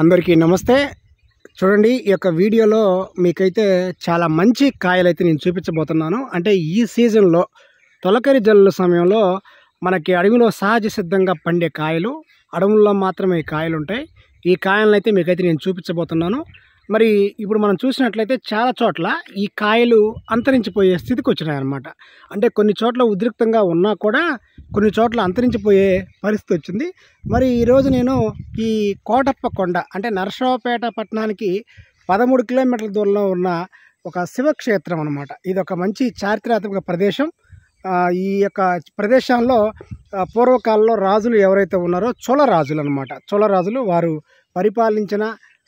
అందరికీ నమస్తే చూడండి ఈ యొక్క వీడియోలో మీకైతే చాలా మంచి కాయలైతే నేను చూపించబోతున్నాను అంటే ఈ సీజన్లో తొలకరి జల్లుల సమయంలో మనకి అడవిలో సహజ సిద్ధంగా పండే కాయలు అడవుల్లో మాత్రమే కాయలు ఉంటాయి ఈ కాయలను అయితే మీకైతే నేను చూపించబోతున్నాను మరి ఇప్పుడు మనం చూసినట్లయితే చాలా చోట్ల ఈ కాయలు అంతరించిపోయే స్థితికి వచ్చినాయన్నమాట అంటే కొన్ని చోట్ల ఉద్రిక్తంగా ఉన్నా కూడా కొన్ని చోట్ల అంతరించిపోయే పరిస్థితి వచ్చింది మరి ఈరోజు నేను ఈ కోటప్ప కొండ అంటే నరసరావుపేట పట్టణానికి పదమూడు కిలోమీటర్ల దూరంలో ఉన్న ఒక శివక్షేత్రం అనమాట ఇది ఒక మంచి చారిత్రాత్మక ప్రదేశం ఈ యొక్క ప్రదేశంలో పూర్వకాలంలో రాజులు ఎవరైతే ఉన్నారో చోళ రాజులు అనమాట చోళ రాజులు వారు పరిపాలించిన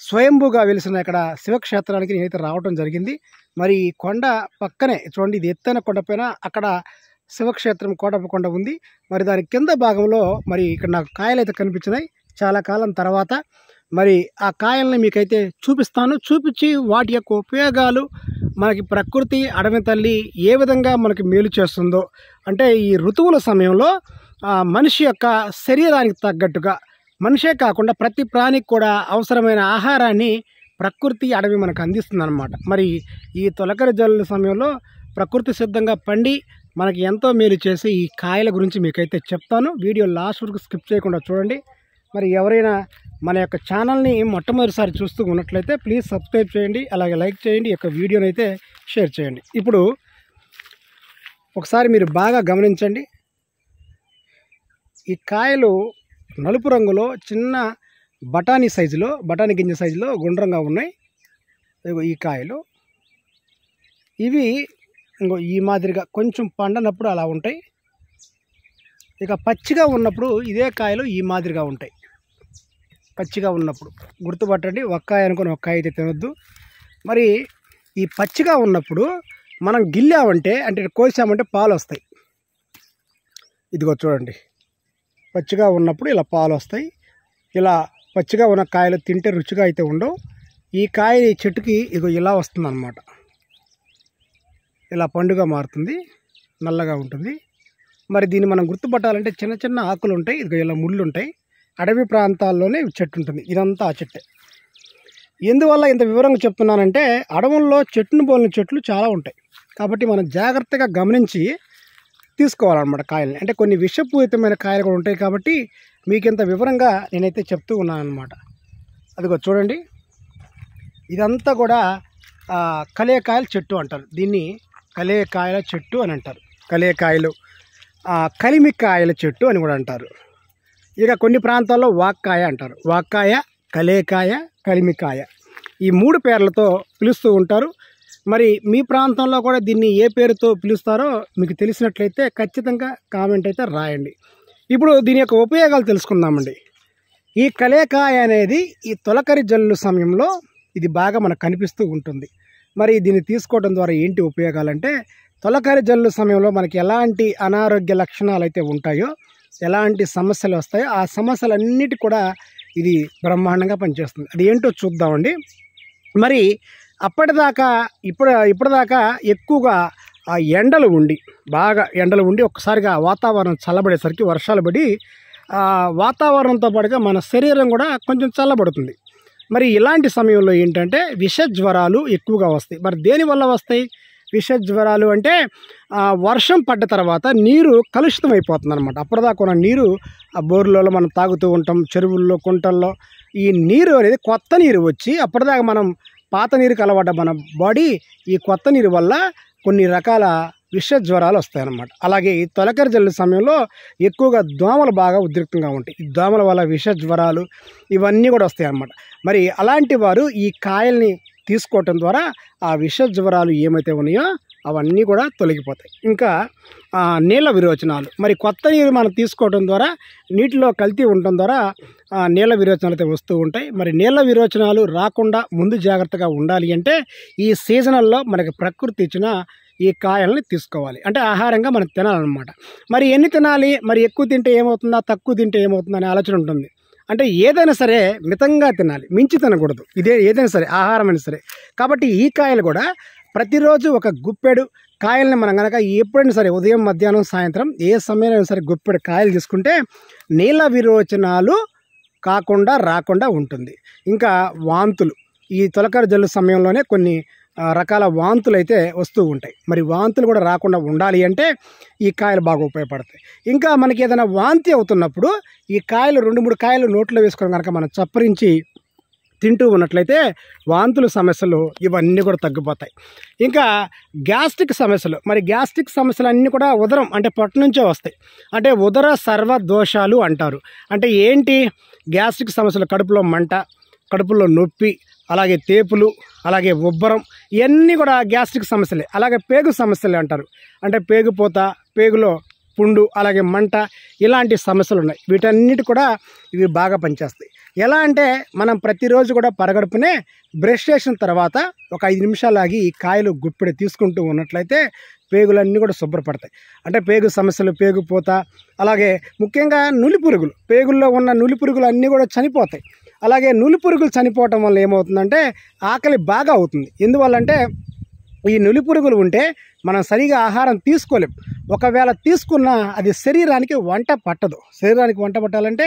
స్వయంభూగా వెలిసిన ఇక్కడ శివక్షేత్రానికి నేనైతే రావటం జరిగింది మరి కొండ పక్కనే చూడండి ఇది ఎత్తైన కొండపైన అక్కడ శివక్షేత్రం కోటప్పకొండ ఉంది మరి దాని కింద భాగంలో మరి ఇక్కడ నాకు కాయలు అయితే కనిపించినాయి చాలా కాలం తర్వాత మరి ఆ కాయల్ని మీకైతే చూపిస్తాను చూపించి వాటి యొక్క ఉపయోగాలు మనకి ప్రకృతి అడవి తల్లి ఏ విధంగా మనకి మేలు చేస్తుందో అంటే ఈ ఋతువుల సమయంలో మనిషి యొక్క శరీరానికి తగ్గట్టుగా మనిషే కాకుండా ప్రతి ప్రాణికి కూడా అవసరమైన ఆహారాన్ని ప్రకృతి అడవి మనకు అందిస్తుంది అనమాట మరి ఈ తొలకరి జల్లుల సమయంలో ప్రకృతి సిద్ధంగా పండి మనకి ఎంతో మేలు చేసే ఈ కాయల గురించి మీకైతే చెప్తాను వీడియో లాస్ట్ వరకు స్కిప్ చేయకుండా చూడండి మరి ఎవరైనా మన యొక్క ఛానల్ని మొట్టమొదటిసారి చూస్తూ ఉన్నట్లయితే ప్లీజ్ సబ్స్క్రైబ్ చేయండి అలాగే లైక్ చేయండి యొక్క వీడియోని అయితే షేర్ చేయండి ఇప్పుడు ఒకసారి మీరు బాగా గమనించండి ఈ కాయలు నలుపు రంగులో చిన్న బఠానీ సైజులో బఠానీ గింజ సైజులో గుండ్రంగా ఉన్నాయి ఈ కాయలు ఇవి ఇంకో ఈ మాదిరిగా కొంచెం పండనప్పుడు అలా ఉంటాయి ఇక పచ్చిగా ఉన్నప్పుడు ఇదే కాయలు ఈ మాదిరిగా ఉంటాయి పచ్చిగా ఉన్నప్పుడు గుర్తుపట్టండి ఒక్కాయ అనుకుని ఒక్కాయ అయితే తినొద్దు మరి ఈ పచ్చిగా ఉన్నప్పుడు మనం గిల్లామంటే అంటే కోసామంటే పాలు వస్తాయి ఇదిగో చూడండి పచ్చిగా ఉన్నప్పుడు ఇలా పాలు వస్తాయి ఇలా పచ్చిగా ఉన్న కాయలు తింటే రుచిగా అయితే ఉండవు ఈ కాయ చెట్టుకి ఇగో ఇలా వస్తుందన్నమాట ఇలా పండుగ మారుతుంది నల్లగా ఉంటుంది మరి దీన్ని మనం గుర్తుపట్టాలంటే చిన్న చిన్న ఆకులు ఉంటాయి ఇదిగో ఇలా ముళ్ళు ఉంటాయి అడవి ప్రాంతాల్లోనే చెట్టు ఉంటుంది ఇదంతా ఆ చెట్టే ఎందువల్ల ఇంత వివరంగా చెప్తున్నానంటే అడవుల్లో చెట్టును పోలిన చెట్లు చాలా ఉంటాయి కాబట్టి మనం జాగ్రత్తగా గమనించి తీసుకోవాలన్నమాట కాయలని అంటే కొన్ని విషపూరితమైన కాయలు కూడా ఉంటాయి కాబట్టి మీకు ఇంత వివరంగా నేనైతే చెప్తూ ఉన్నాను అనమాట అదిగో చూడండి ఇదంతా కూడా కలేకాయల చెట్టు అంటారు దీన్ని కలేకాయల చెట్టు అని అంటారు కలేకాయలు కలిమికాయల చెట్టు అని కూడా అంటారు ఇక కొన్ని ప్రాంతాల్లో వాక్కాయ అంటారు వాక్కాయ కలేకాయ కలిమికాయ ఈ మూడు పేర్లతో పిలుస్తూ ఉంటారు మరి మీ ప్రాంతంలో కూడా దీన్ని ఏ పేరుతో పిలుస్తారో మీకు తెలిసినట్లయితే ఖచ్చితంగా కామెంట్ అయితే రాయండి ఇప్పుడు దీని యొక్క ఉపయోగాలు తెలుసుకుందామండి ఈ కలేకాయ అనేది ఈ తొలకరి జల్లు సమయంలో ఇది బాగా మనకు కనిపిస్తూ ఉంటుంది మరి దీన్ని తీసుకోవడం ద్వారా ఏంటి ఉపయోగాలంటే తొలకరి జల్లు సమయంలో మనకి ఎలాంటి అనారోగ్య లక్షణాలు అయితే ఉంటాయో ఎలాంటి సమస్యలు వస్తాయో ఆ సమస్యలన్నిటి కూడా ఇది బ్రహ్మాండంగా పనిచేస్తుంది అది ఏంటో చూద్దామండి మరి అప్పటిదాకా ఇప్పుడు ఇప్పటిదాకా ఎక్కువగా ఆ ఎండలు ఉండి బాగా ఎండలు ఉండి ఒక్కసారిగా వాతావరణం చల్లబడేసరికి వర్షాలు పడి వాతావరణంతో పాటుగా మన శరీరం కూడా కొంచెం చల్లబడుతుంది మరి ఇలాంటి సమయంలో ఏంటంటే విష జ్వరాలు ఎక్కువగా వస్తాయి మరి దేనివల్ల వస్తాయి విష జ్వరాలు అంటే వర్షం పడ్డ తర్వాత నీరు కలుషితం అయిపోతుంది అనమాట అప్పటిదాకా ఉన్న నీరు ఆ బోర్లలో మనం తాగుతూ ఉంటాం చెరువుల్లో కుంటల్లో ఈ నీరు అనేది కొత్త నీరు వచ్చి అప్పటిదాకా మనం పాత నీరుకి అలవాటు మన బాడీ ఈ కొత్త నీరు వల్ల కొన్ని రకాల విష జ్వరాలు వస్తాయన్నమాట అలాగే ఈ తొలకరి జల్లు సమయంలో ఎక్కువగా దోమలు బాగా ఉద్రిక్తంగా ఉంటాయి ఈ దోమల వల్ల విష జ్వరాలు ఇవన్నీ కూడా వస్తాయన్నమాట మరి అలాంటి వారు ఈ కాయల్ని తీసుకోవటం ద్వారా ఆ విష జ్వరాలు ఏమైతే ఉన్నాయో అవన్నీ కూడా తొలగిపోతాయి ఇంకా నీళ్ళ విరోచనాలు మరి కొత్త నీరు మనం తీసుకోవడం ద్వారా నీటిలో కల్తీ ఉండటం ద్వారా నీళ్ళ విరోచనాలు అయితే వస్తూ ఉంటాయి మరి నీళ్ళ విరోచనాలు రాకుండా ముందు జాగ్రత్తగా ఉండాలి అంటే ఈ సీజనల్లో మనకి ప్రకృతి ఇచ్చిన ఈ కాయల్ని తీసుకోవాలి అంటే ఆహారంగా మనం తినాలన్నమాట మరి ఎన్ని తినాలి మరి ఎక్కువ తింటే ఏమవుతుందా తక్కువ తింటే ఏమవుతుందా అనే ఆలోచన ఉంటుంది అంటే ఏదైనా సరే మితంగా తినాలి మించి తినకూడదు ఇదే ఏదైనా సరే ఆహారం అయినా సరే కాబట్టి ఈ కాయలు కూడా ప్రతిరోజు ఒక గుప్పెడు కాయల్ని మనం కనుక ఎప్పుడైనా సరే ఉదయం మధ్యాహ్నం సాయంత్రం ఏ సమయంలో సరే గుప్పెడు కాయలు తీసుకుంటే నీళ్ళ విరోచనాలు కాకుండా రాకుండా ఉంటుంది ఇంకా వాంతులు ఈ తొలకరి జల్లు సమయంలోనే కొన్ని రకాల వాంతులు అయితే వస్తూ ఉంటాయి మరి వాంతులు కూడా రాకుండా ఉండాలి అంటే ఈ కాయలు బాగా ఉపయోగపడతాయి ఇంకా మనకి ఏదైనా వాంతి అవుతున్నప్పుడు ఈ కాయలు రెండు మూడు కాయలు నోట్లో వేసుకొని కనుక మనం చప్పరించి తింటూ ఉన్నట్లయితే వాంతుల సమస్యలు ఇవన్నీ కూడా తగ్గిపోతాయి ఇంకా గ్యాస్ట్రిక్ సమస్యలు మరి గ్యాస్ట్రిక్ సమస్యలు అన్నీ కూడా ఉదరం అంటే పొట్ట నుంచే వస్తాయి అంటే ఉదర సర్వ దోషాలు అంటారు అంటే ఏంటి గ్యాస్ట్రిక్ సమస్యలు కడుపులో మంట కడుపులో నొప్పి అలాగే తేపులు అలాగే ఉబ్బరం ఇవన్నీ కూడా గ్యాస్ట్రిక్ సమస్యలే అలాగే పేగు సమస్యలే అంటారు అంటే పేగుపోత పేగులో పుండు అలాగే మంట ఇలాంటి సమస్యలు ఉన్నాయి వీటన్నిటి కూడా ఇవి బాగా పనిచేస్తాయి ఎలా అంటే మనం ప్రతిరోజు కూడా పరగడుపునే బ్రష్ చేసిన తర్వాత ఒక ఐదు నిమిషాలు ఆగి ఈ కాయలు గుప్పిడి తీసుకుంటూ ఉన్నట్లయితే పేగులన్నీ కూడా శుభ్రపడతాయి అంటే పేగు సమస్యలు పేగు అలాగే ముఖ్యంగా నులి పురుగులు పేగుల్లో ఉన్న నులి పురుగులు అన్నీ కూడా చనిపోతాయి అలాగే నులి పురుగులు చనిపోవటం వల్ల ఏమవుతుందంటే ఆకలి బాగా అవుతుంది ఎందువల్లంటే ఈ నులి పురుగులు ఉంటే మనం సరిగా ఆహారం తీసుకోలేం ఒకవేళ తీసుకున్నా అది శరీరానికి వంట పట్టదు శరీరానికి వంట పట్టాలంటే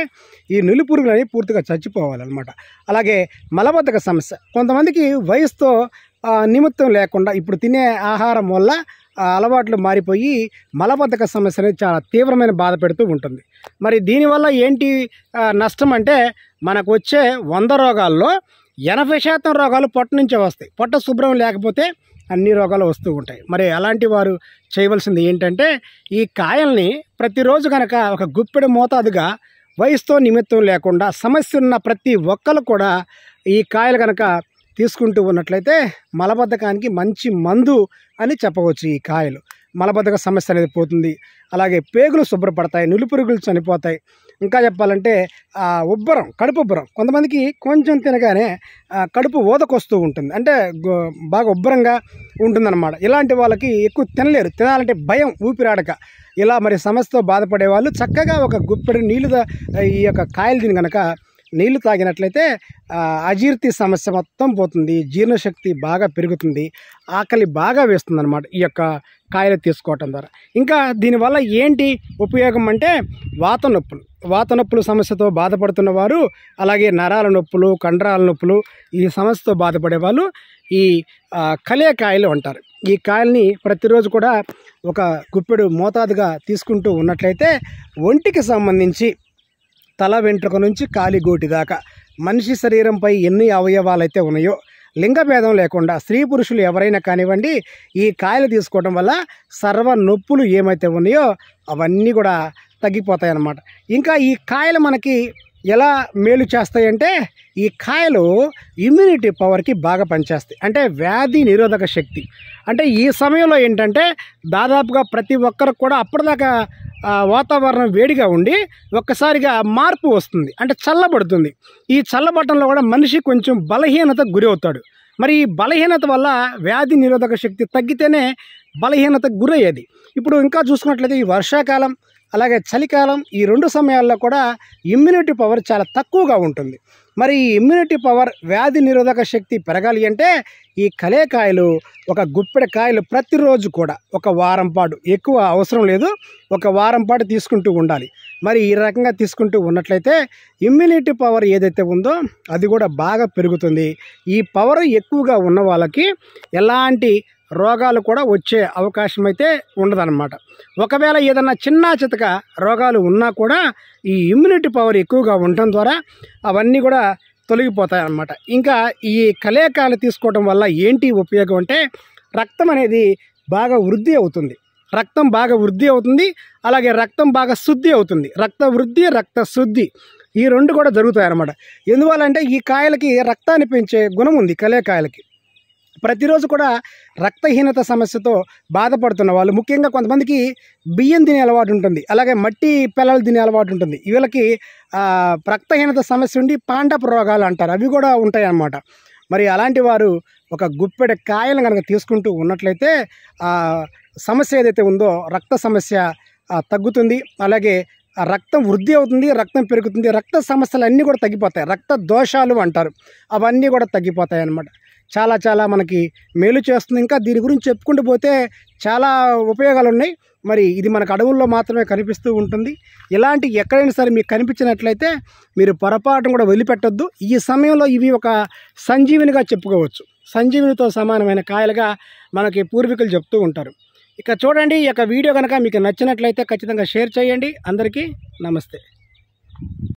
ఈ నులిపురుగులు అనేవి పూర్తిగా చచ్చిపోవాలన్నమాట అలాగే మలబద్ధక సమస్య కొంతమందికి వయసుతో నిమిత్తం లేకుండా ఇప్పుడు తినే ఆహారం వల్ల అలవాట్లు మారిపోయి మలబద్ధక సమస్య అనేది చాలా తీవ్రమైన బాధ పెడుతూ ఉంటుంది మరి దీనివల్ల ఏంటి నష్టం అంటే మనకు వచ్చే వంద రోగాల్లో ఎనభై శాతం రోగాలు పొట్ట నుంచే వస్తాయి పొట్ట శుభ్రం లేకపోతే అన్ని రోగాలు వస్తూ ఉంటాయి మరి అలాంటి వారు చేయవలసింది ఏంటంటే ఈ కాయల్ని ప్రతిరోజు కనుక ఒక గుప్పెడు మోతాదుగా వయసుతో నిమిత్తం లేకుండా సమస్య ఉన్న ప్రతి ఒక్కరు కూడా ఈ కాయలు కనుక తీసుకుంటూ ఉన్నట్లయితే మలబద్ధకానికి మంచి మందు అని చెప్పవచ్చు ఈ కాయలు మలబద్ధక సమస్య అనేది పోతుంది అలాగే పేగులు శుభ్రపడతాయి నులిపురుగులు చనిపోతాయి ఇంకా చెప్పాలంటే ఉబ్బరం కడుపు ఉబ్బరం కొంతమందికి కొంచెం తినగానే కడుపు ఊదకొస్తూ ఉంటుంది అంటే బాగా ఉబ్బరంగా ఉంటుందన్నమాట ఇలాంటి వాళ్ళకి ఎక్కువ తినలేరు తినాలంటే భయం ఊపిరాడక ఇలా మరి సమస్యతో బాధపడే వాళ్ళు చక్కగా ఒక గుప్పెడు నీళ్ళు ఈ యొక్క కాయలు తిని కనుక నీళ్లు తాగినట్లయితే అజీర్తి సమస్య మొత్తం పోతుంది జీర్ణశక్తి బాగా పెరుగుతుంది ఆకలి బాగా వేస్తుంది అనమాట ఈ యొక్క కాయలు తీసుకోవటం ద్వారా ఇంకా దీనివల్ల ఏంటి ఉపయోగం అంటే వాత నొప్పులు వాత నొప్పుల సమస్యతో బాధపడుతున్న వారు అలాగే నరాల నొప్పులు కండరాల నొప్పులు ఈ సమస్యతో బాధపడే వాళ్ళు ఈ కాయలు అంటారు ఈ కాయల్ని ప్రతిరోజు కూడా ఒక గుప్పెడు మోతాదుగా తీసుకుంటూ ఉన్నట్లయితే ఒంటికి సంబంధించి తల వెంట్రుక నుంచి కాలిగోటి దాకా మనిషి శరీరంపై ఎన్ని అవయవాలైతే ఉన్నాయో లింగభేదం లేకుండా స్త్రీ పురుషులు ఎవరైనా కానివ్వండి ఈ కాయలు తీసుకోవడం వల్ల సర్వ నొప్పులు ఏమైతే ఉన్నాయో అవన్నీ కూడా తగ్గిపోతాయన్నమాట ఇంకా ఈ కాయలు మనకి ఎలా మేలు చేస్తాయంటే ఈ కాయలు ఇమ్యూనిటీ పవర్కి బాగా పనిచేస్తాయి అంటే వ్యాధి నిరోధక శక్తి అంటే ఈ సమయంలో ఏంటంటే దాదాపుగా ప్రతి ఒక్కరికి కూడా అప్పటిదాకా వాతావరణం వేడిగా ఉండి ఒక్కసారిగా మార్పు వస్తుంది అంటే చల్లబడుతుంది ఈ చల్లబడటంలో కూడా మనిషి కొంచెం బలహీనత గురి అవుతాడు మరి ఈ బలహీనత వల్ల వ్యాధి నిరోధక శక్తి తగ్గితేనే బలహీనత గురయ్యేది ఇప్పుడు ఇంకా చూసుకున్నట్లయితే ఈ వర్షాకాలం అలాగే చలికాలం ఈ రెండు సమయాల్లో కూడా ఇమ్యూనిటీ పవర్ చాలా తక్కువగా ఉంటుంది మరి ఈ ఇమ్యూనిటీ పవర్ వ్యాధి నిరోధక శక్తి పెరగాలి అంటే ఈ కలేకాయలు ఒక గుప్పెడ కాయలు ప్రతిరోజు కూడా ఒక వారం పాటు ఎక్కువ అవసరం లేదు ఒక వారం పాటు తీసుకుంటూ ఉండాలి మరి ఈ రకంగా తీసుకుంటూ ఉన్నట్లయితే ఇమ్యూనిటీ పవర్ ఏదైతే ఉందో అది కూడా బాగా పెరుగుతుంది ఈ పవర్ ఎక్కువగా ఉన్న వాళ్ళకి ఎలాంటి రోగాలు కూడా వచ్చే అవకాశం అయితే ఉండదన్నమాట ఒకవేళ ఏదన్నా చిన్న చితక రోగాలు ఉన్నా కూడా ఈ ఇమ్యూనిటీ పవర్ ఎక్కువగా ఉండటం ద్వారా అవన్నీ కూడా తొలగిపోతాయి అన్నమాట ఇంకా ఈ కలేకాలు తీసుకోవడం వల్ల ఏంటి ఉపయోగం అంటే రక్తం అనేది బాగా వృద్ధి అవుతుంది రక్తం బాగా వృద్ధి అవుతుంది అలాగే రక్తం బాగా శుద్ధి అవుతుంది రక్త వృద్ధి రక్త శుద్ధి ఈ రెండు కూడా జరుగుతాయి అన్నమాట ఎందువల్ల అంటే ఈ కాయలకి రక్తాన్ని పెంచే గుణం ఉంది కలేకాయలకి ప్రతిరోజు కూడా రక్తహీనత సమస్యతో బాధపడుతున్న వాళ్ళు ముఖ్యంగా కొంతమందికి బియ్యం తినే అలవాటు ఉంటుంది అలాగే మట్టి పిల్లలు తినే అలవాటు ఉంటుంది వీళ్ళకి రక్తహీనత సమస్య ఉండి పాండపు రోగాలు అంటారు అవి కూడా ఉంటాయి అన్నమాట మరి అలాంటి వారు ఒక గుప్పెడు కాయలు కనుక తీసుకుంటూ ఉన్నట్లయితే సమస్య ఏదైతే ఉందో రక్త సమస్య తగ్గుతుంది అలాగే రక్తం వృద్ధి అవుతుంది రక్తం పెరుగుతుంది రక్త సమస్యలు అన్నీ కూడా తగ్గిపోతాయి రక్త దోషాలు అంటారు అవన్నీ కూడా తగ్గిపోతాయి అన్నమాట చాలా చాలా మనకి మేలు చేస్తుంది ఇంకా దీని గురించి చెప్పుకుంటూ పోతే చాలా ఉపయోగాలు ఉన్నాయి మరి ఇది మనకు అడవుల్లో మాత్రమే కనిపిస్తూ ఉంటుంది ఇలాంటి ఎక్కడైనా సరే మీకు కనిపించినట్లయితే మీరు పొరపాటును కూడా వదిలిపెట్టద్దు ఈ సమయంలో ఇవి ఒక సంజీవినిగా చెప్పుకోవచ్చు సంజీవినితో సమానమైన కాయలుగా మనకి పూర్వీకులు చెప్తూ ఉంటారు ఇక చూడండి ఈ యొక్క వీడియో కనుక మీకు నచ్చినట్లయితే ఖచ్చితంగా షేర్ చేయండి అందరికీ నమస్తే